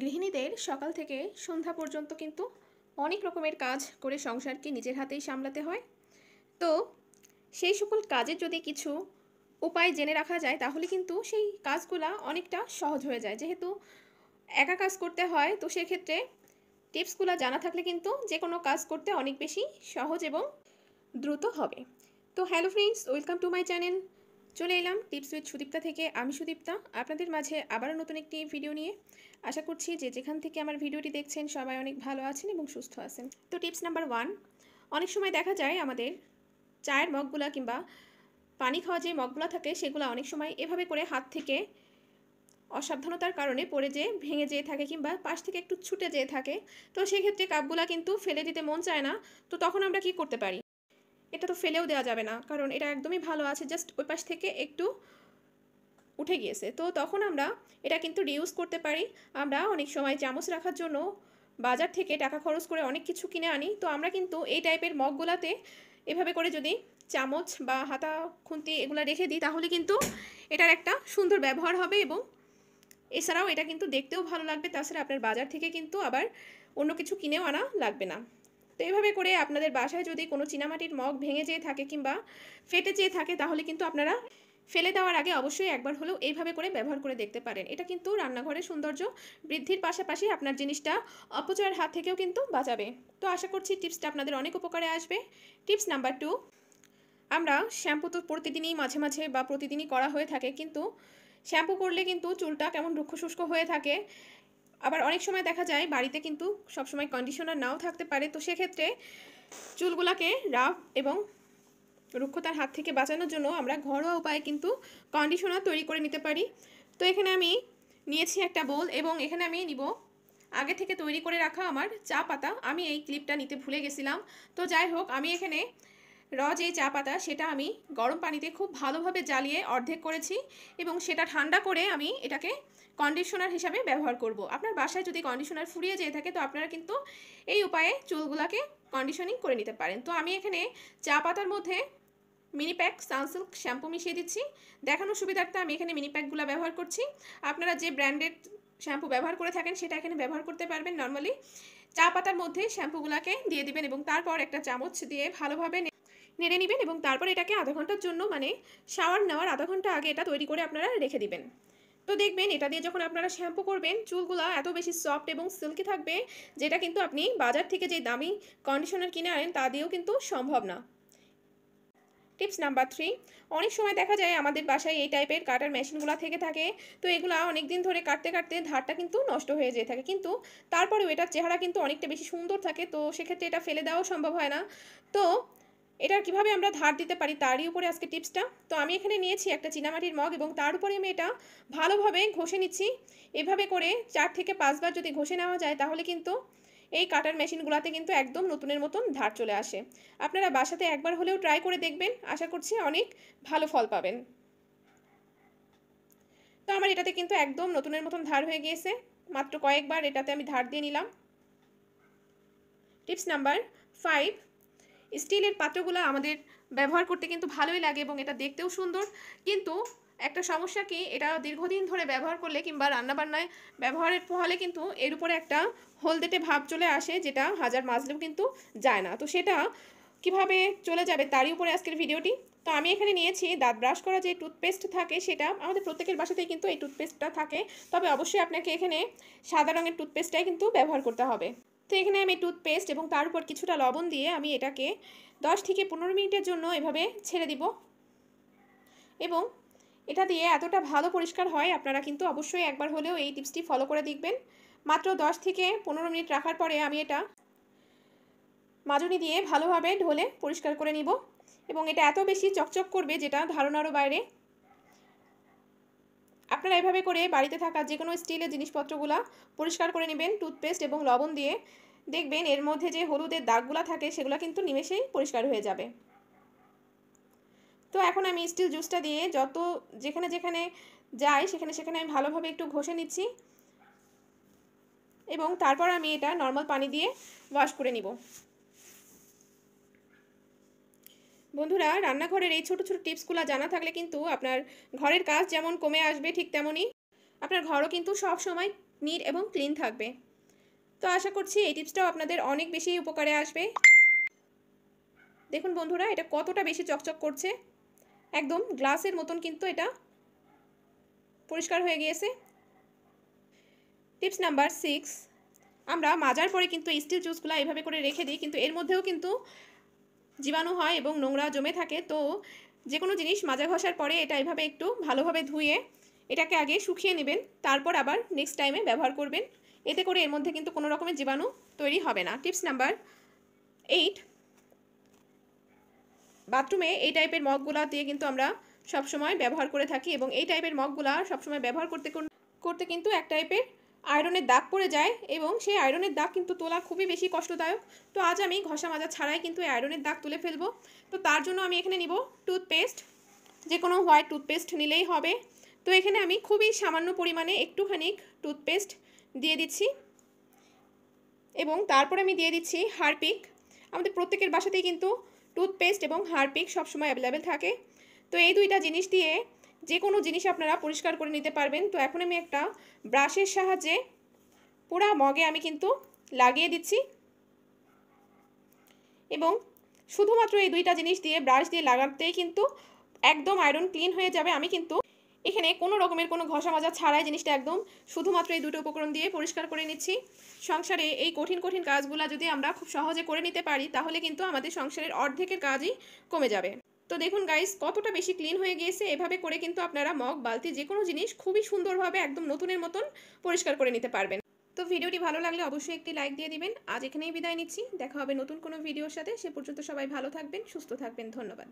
গৃহিণীদের সকাল থেকে সন্ধ্যা পর্যন্ত কিন্তু অনেক রকমের কাজ করে সংসারকে নিজের হাতেই সামলাতে হয় তো সেই সকল কাজের যদি কিছু উপায় জেনে রাখা যায় তাহলে কিন্তু সেই কাজগুলা অনেকটা সহজ হয়ে যায় যেহেতু একা কাজ করতে হয় তো সেক্ষেত্রে টিপসগুলো জানা থাকলে কিন্তু যে কোনো কাজ করতে অনেক বেশি সহজ এবং দ্রুত হবে তো hello friends welcome to my channel চলে এলাম টিপস উইথ সুদীপ্তা থেকে আমি সুদীপ্তা আপনাদের মাঝে আবারও নতুন একটি ভিডিও নিয়ে আশা করছি যে যেখান থেকে আমার ভিডিওটি দেখছেন সবাই অনেক ভালো আছেন এবং সুস্থ আছেন তো টিপস নাম্বার ওয়ান অনেক সময় দেখা যায় আমাদের চায়ের মগগুলা কিংবা পানি খাওয়া যে মগগুলা থাকে সেগুলো অনেক সময় এভাবে করে হাত থেকে অসাবধানতার কারণে পড়ে যেয়ে ভেঙে যেয়ে থাকে কিংবা পাশ থেকে একটু ছুটে যেয়ে থাকে তো সেক্ষেত্রে কাপগুলা কিন্তু ফেলে দিতে মন চায় না তো তখন আমরা কি করতে পারি এটা তো ফেলেও দেওয়া যাবে না কারণ এটা একদমই ভালো আছে জাস্ট ওই পাশ থেকে একটু উঠে গিয়েছে তো তখন আমরা এটা কিন্তু রিউজ করতে পারি আমরা অনেক সময় চামচ রাখার জন্য বাজার থেকে টাকা খরচ করে অনেক কিছু কিনে আনি তো আমরা কিন্তু এই টাইপের মগগুলাতে এভাবে করে যদি চামচ বা হাতা খুন্তি এগুলো রেখে দিই তাহলে কিন্তু এটার একটা সুন্দর ব্যবহার হবে এবং এছাড়াও এটা কিন্তু দেখতেও ভালো লাগবে তাছাড়া আপনার বাজার থেকে কিন্তু আবার অন্য কিছু কিনেও আনা লাগবে না তো এইভাবে করে আপনাদের বাসায় যদি কোনো চীনামাটির মগ ভেঙে যেয়ে থাকে কিংবা ফেটে যেয়ে থাকে তাহলে কিন্তু আপনারা ফেলে দেওয়ার আগে অবশ্যই একবার হলেও এইভাবে করে ব্যবহার করে দেখতে পারেন এটা কিন্তু রান্নাঘরের সৌন্দর্য বৃদ্ধির পাশাপাশি আপনার জিনিসটা অপচয়ের হাত থেকেও কিন্তু বাঁচাবে তো আশা করছি টিপসটা আপনাদের অনেক উপকারে আসবে টিপস নাম্বার টু আমরা শ্যাম্পু তো প্রতিদিনই মাঝে মাঝে বা প্রতিদিনই করা হয়ে থাকে কিন্তু শ্যাম্পু করলে কিন্তু চুলটা কেমন রুক্ষ শুষ্ক হয়ে থাকে আবার অনেক সময় দেখা যায় বাড়িতে কিন্তু সবসময় কন্ডিশনার নাও থাকতে পারে তো সেক্ষেত্রে চুলগুলাকে রাফ এবং রুক্ষতার হাত থেকে বাঁচানোর জন্য আমরা ঘরোয়া উপায়ে কিন্তু কন্ডিশনার তৈরি করে নিতে পারি তো এখানে আমি নিয়েছি একটা বোল এবং এখানে আমি নিব আগে থেকে তৈরি করে রাখা আমার চা পাতা আমি এই ক্লিপটা নিতে ভুলে গেছিলাম তো যাই হোক আমি এখানে র যে চা পাতা সেটা আমি গরম পানিতে খুব ভালোভাবে জ্বালিয়ে অর্ধেক করেছি এবং সেটা ঠান্ডা করে আমি এটাকে কন্ডিশনার হিসাবে ব্যবহার করব। আপনার বাসায় যদি কন্ডিশনার ফুরিয়ে যেয়ে থাকে তো আপনারা কিন্তু এই উপায়ে চুলগুলাকে কন্ডিশনিং করে নিতে পারেন তো আমি এখানে চা পাতার মধ্যে মিনি প্যাক সানসিল্ক শ্যাম্পু মিশিয়ে দিচ্ছি দেখানোর সুবিধার্থে আমি এখানে মিনি প্যাকগুলো ব্যবহার করছি আপনারা যে ব্র্যান্ডেড শ্যাম্পু ব্যবহার করে থাকেন সেটা এখানে ব্যবহার করতে পারবেন নর্মালি চা পাতার মধ্যে শ্যাম্পুগুলোকে দিয়ে দিবেন এবং তারপর একটা চামচ দিয়ে ভালোভাবে নেড়ে নেবেন এবং তারপর এটাকে আধা ঘন্টার জন্য মানে শাওয়ার নেওয়ার আধা ঘন্টা আগে এটা তৈরি করে আপনারা রেখে দিবেন তো দেখবেন এটা দিয়ে যখন আপনারা শ্যাম্পু করবেন চুলগুলো এত বেশি সফট এবং সিল্কি থাকবে যেটা কিন্তু আপনি বাজার থেকে যে দামি কন্ডিশনার কিনে আনেন তা দিয়েও কিন্তু সম্ভব না টিপস নাম্বার থ্রি অনেক সময় দেখা যায় আমাদের বাসায় এই টাইপের কাটার মেশিনগুলো থেকে থাকে তো এগুলো অনেক দিন ধরে কাটতে কাটতে ধারটা কিন্তু নষ্ট হয়ে যেয়ে থাকে কিন্তু তারপরেও এটার চেহারা কিন্তু অনেকটা বেশি সুন্দর থাকে তো সেক্ষেত্রে এটা ফেলে দেওয়াও সম্ভব হয় না তো এটার কিভাবে আমরা ধার দিতে পারি তারই উপরে আজকে টিপসটা তো আমি এখানে নিয়েছি একটা চীনামাটির মগ এবং তার উপরে আমি এটা ভালোভাবে ঘষে নিচ্ছি এভাবে করে চার থেকে পাঁচবার যদি ঘষে নেওয়া যায় তাহলে কিন্তু এই কাটার মেশিনগুলোতে কিন্তু একদম নতুনের মতন ধার চলে আসে আপনারা বাসাতে একবার হলেও ট্রাই করে দেখবেন আশা করছি অনেক ভালো ফল পাবেন তো আমার এটাতে কিন্তু একদম নতুনের মতন ধার হয়ে গিয়েছে মাত্র কয়েকবার এটাতে আমি ধার দিয়ে নিলাম টিপস নাম্বার ফাইভ স্টিলের পাত্রগুলো আমাদের ব্যবহার করতে কিন্তু ভালোই লাগে এবং এটা দেখতেও সুন্দর কিন্তু একটা সমস্যা কি এটা দীর্ঘদিন ধরে ব্যবহার করলে কিংবা রান্নাবান্নায় ব্যবহারের ফলে কিন্তু এর উপরে একটা হলদেটে ভাব চলে আসে যেটা হাজার মাজলেও কিন্তু যায় না তো সেটা কিভাবে চলে যাবে তারই উপরে আজকের ভিডিওটি তো আমি এখানে নিয়েছি দাঁত ব্রাশ করা যে টুথপেস্ট থাকে সেটা আমাদের প্রত্যেকের বাসাতেই কিন্তু এই টুথপেস্টটা থাকে তবে অবশ্যই আপনাকে এখানে সাদা রঙের টুথপেস্টটাই কিন্তু ব্যবহার করতে হবে তো এখানে আমি টুথপেস্ট এবং তার উপর কিছুটা লবণ দিয়ে আমি এটাকে দশ থেকে পনেরো মিনিটের জন্য এভাবে ছেড়ে দিব এবং এটা দিয়ে এতটা ভালো পরিষ্কার হয় আপনারা কিন্তু অবশ্যই একবার হলেও এই টিপসটি ফলো করে দেখবেন মাত্র দশ থেকে পনেরো মিনিট রাখার পরে আমি এটা মাজনি দিয়ে ভালোভাবে ঢোলে পরিষ্কার করে নিব এবং এটা এত বেশি চকচক করবে যেটা ধারণারও বাইরে আপনারা এভাবে করে বাড়িতে থাকা যে কোনো স্টিলের জিনিসপত্রগুলো পরিষ্কার করে নেবেন টুথপেস্ট এবং লবণ দিয়ে দেখবেন এর মধ্যে যে হলুদের দাগগুলো থাকে সেগুলো কিন্তু নিমেষেই পরিষ্কার হয়ে যাবে তো এখন আমি স্টিল জুসটা দিয়ে যত যেখানে যেখানে যাই সেখানে সেখানে আমি ভালোভাবে একটু ঘষে নিচ্ছি এবং তারপর আমি এটা নর্মাল পানি দিয়ে ওয়াশ করে নিব বন্ধুরা রান্নাঘরের এই ছোট ছোট টিপসগুলো জানা থাকলে কিন্তু আপনার ঘরের কাজ যেমন কমে আসবে ঠিক তেমনই আপনার ঘরও কিন্তু সব সময় নিট এবং ক্লিন থাকবে তো আশা করছি এই টিপসটাও আপনাদের অনেক বেশি উপকারে আসবে দেখুন বন্ধুরা এটা কতটা বেশি চকচক করছে একদম গ্লাসের মতন কিন্তু এটা পরিষ্কার হয়ে গিয়েছে টিপস নাম্বার সিক্স আমরা মাজার পরে কিন্তু স্টিল জুসগুলো এইভাবে করে রেখে দিই কিন্তু এর মধ্যেও কিন্তু জীবাণু হয় এবং নোংরা জমে থাকে তো যে কোনো জিনিস মাজা ঘষার পরে এটা এভাবে একটু ভালোভাবে ধুয়ে এটাকে আগে শুকিয়ে নেবেন তারপর আবার নেক্সট টাইমে ব্যবহার করবেন এতে করে এর মধ্যে কিন্তু কোনো রকমের জীবাণু তৈরি হবে না টিপস নাম্বার এইট বাথরুমে এই টাইপের মগগুলা দিয়ে কিন্তু আমরা সবসময় ব্যবহার করে থাকি এবং এই টাইপের মগগুলা সবসময় ব্যবহার করতে করতে কিন্তু এক টাইপের আয়রনের দাগ পড়ে যায় এবং সেই আয়রনের দাগ কিন্তু তোলা খুবই বেশি কষ্টদায়ক তো আজ আমি ঘষা মাজা ছাড়াই কিন্তু এই আয়রনের দাগ তুলে ফেলবো তো তার জন্য আমি এখানে নিব টুথপেস্ট যে কোনো হোয়াইট টুথপেস্ট নিলেই হবে তো এখানে আমি খুবই সামান্য পরিমাণে একটুখানি টুথপেস্ট দিয়ে দিচ্ছি এবং তারপরে আমি দিয়ে দিচ্ছি হারপিক আমাদের প্রত্যেকের বাসাতেই কিন্তু টুথপেস্ট এবং হারপিক সবসময় অ্যাভেলেবেল থাকে তো এই দুইটা জিনিস দিয়ে যে কোনো জিনিস আপনারা পরিষ্কার করে নিতে পারবেন তো এখন আমি একটা ব্রাশের সাহায্যে পুরা মগে আমি কিন্তু লাগিয়ে দিচ্ছি এবং শুধুমাত্র এই দুইটা জিনিস দিয়ে ব্রাশ দিয়ে লাগাতেই কিন্তু একদম আয়রন ক্লিন হয়ে যাবে আমি কিন্তু এখানে কোনো রকমের কোনো ঘষা মাজা ছাড়াই জিনিসটা একদম শুধুমাত্র এই দুটো উপকরণ দিয়ে পরিষ্কার করে নিচ্ছি সংসারে এই কঠিন কঠিন কাজগুলো যদি আমরা খুব সহজে করে নিতে পারি তাহলে কিন্তু আমাদের সংসারের অর্ধেকের কাজই কমে যাবে তো দেখুন গাইস কতটা বেশি ক্লিন হয়ে গিয়েছে এভাবে করে কিন্তু আপনারা মগ বালতি যে কোনো জিনিস খুবই সুন্দরভাবে একদম নতুনের মতন পরিষ্কার করে নিতে পারবেন তো ভিডিওটি ভালো লাগলে অবশ্যই একটি লাইক দিয়ে দিবেন আজ এখানেই বিদায় নিচ্ছি দেখা হবে নতুন কোনো ভিডিওর সাথে সে পর্যন্ত সবাই ভালো থাকবেন সুস্থ থাকবেন ধন্যবাদ